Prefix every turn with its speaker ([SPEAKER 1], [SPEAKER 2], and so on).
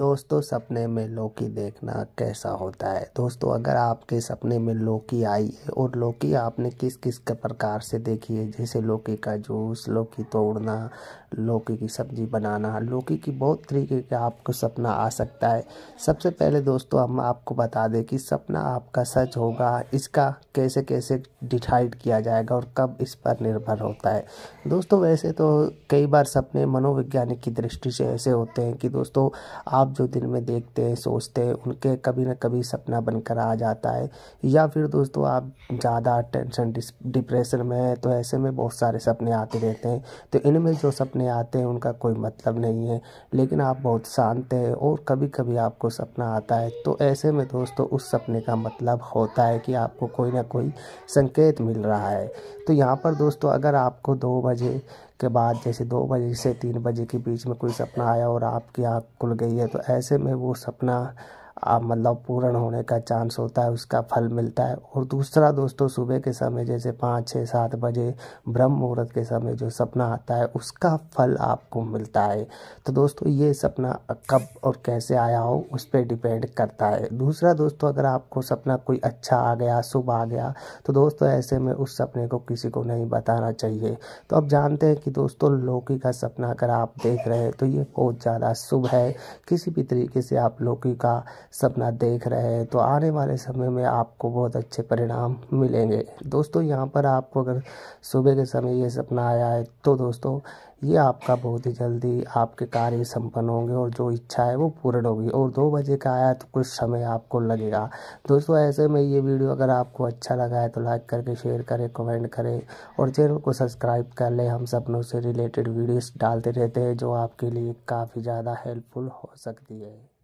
[SPEAKER 1] दोस्तों सपने में लौकी देखना कैसा होता है दोस्तों अगर आपके सपने में लौकी आई है और लौकी आपने किस किस के प्रकार से देखी है जैसे लौकी का जूस लौकी तोड़ना लौकी की सब्ज़ी बनाना लौकी की बहुत तरीके का आपको सपना आ सकता है सबसे पहले दोस्तों हम आपको बता दें कि सपना आपका सच होगा इसका कैसे कैसे डिसाइड किया जाएगा और कब इस पर निर्भर होता है दोस्तों वैसे तो कई बार सपने मनोवैज्ञानिक की दृष्टि से ऐसे होते हैं कि दोस्तों आप आप जो दिन में देखते हैं सोचते हैं उनके कभी ना कभी सपना बनकर आ जाता है या फिर दोस्तों आप ज़्यादा टेंशन डिप्रेशन में हैं तो ऐसे में बहुत सारे सपने आते रहते हैं तो इनमें जो सपने आते हैं उनका कोई मतलब नहीं है लेकिन आप बहुत शांत हैं और कभी कभी आपको सपना आता है तो ऐसे में दोस्तों उस सपने का मतलब होता है कि आपको कोई ना कोई संकेत मिल रहा है तो यहाँ पर दोस्तों अगर आपको दो बजे के बाद जैसे दो बजे से तीन बजे के बीच में कोई सपना आया और आपकी आँख खुल गई है तो ऐसे में वो सपना मतलब पूर्ण होने का चांस होता है उसका फल मिलता है और दूसरा दोस्तों सुबह के समय जैसे पाँच छः सात बजे ब्रह्म मुहूर्त के समय जो सपना आता है उसका फल आपको मिलता है तो दोस्तों ये सपना कब और कैसे आया हो उस पर डिपेंड करता है दूसरा दोस्तों अगर आपको सपना कोई अच्छा आ गया शुभ आ गया तो दोस्तों ऐसे में उस सपने को किसी को नहीं बताना चाहिए तो अब जानते हैं कि दोस्तों लौकी का सपना अगर आप देख रहे हैं तो ये बहुत ज़्यादा शुभ है किसी भी तरीके से आप लौकी का सपना देख रहे हैं तो आने वाले समय में आपको बहुत अच्छे परिणाम मिलेंगे दोस्तों यहाँ पर आपको अगर सुबह के समय ये सपना आया है तो दोस्तों ये आपका बहुत ही जल्दी आपके कार्य संपन्न होंगे और जो इच्छा है वो पूर्ण होगी और दो बजे का आया तो कुछ समय आपको लगेगा दोस्तों ऐसे में ये वीडियो अगर आपको अच्छा लगा है तो लाइक करके शेयर करें कमेंट करें और चैनल को सब्सक्राइब कर लें हम सपनों से रिलेटेड वीडियोस डालते रहते हैं जो आपके लिए काफ़ी ज़्यादा हेल्पफुल हो सकती है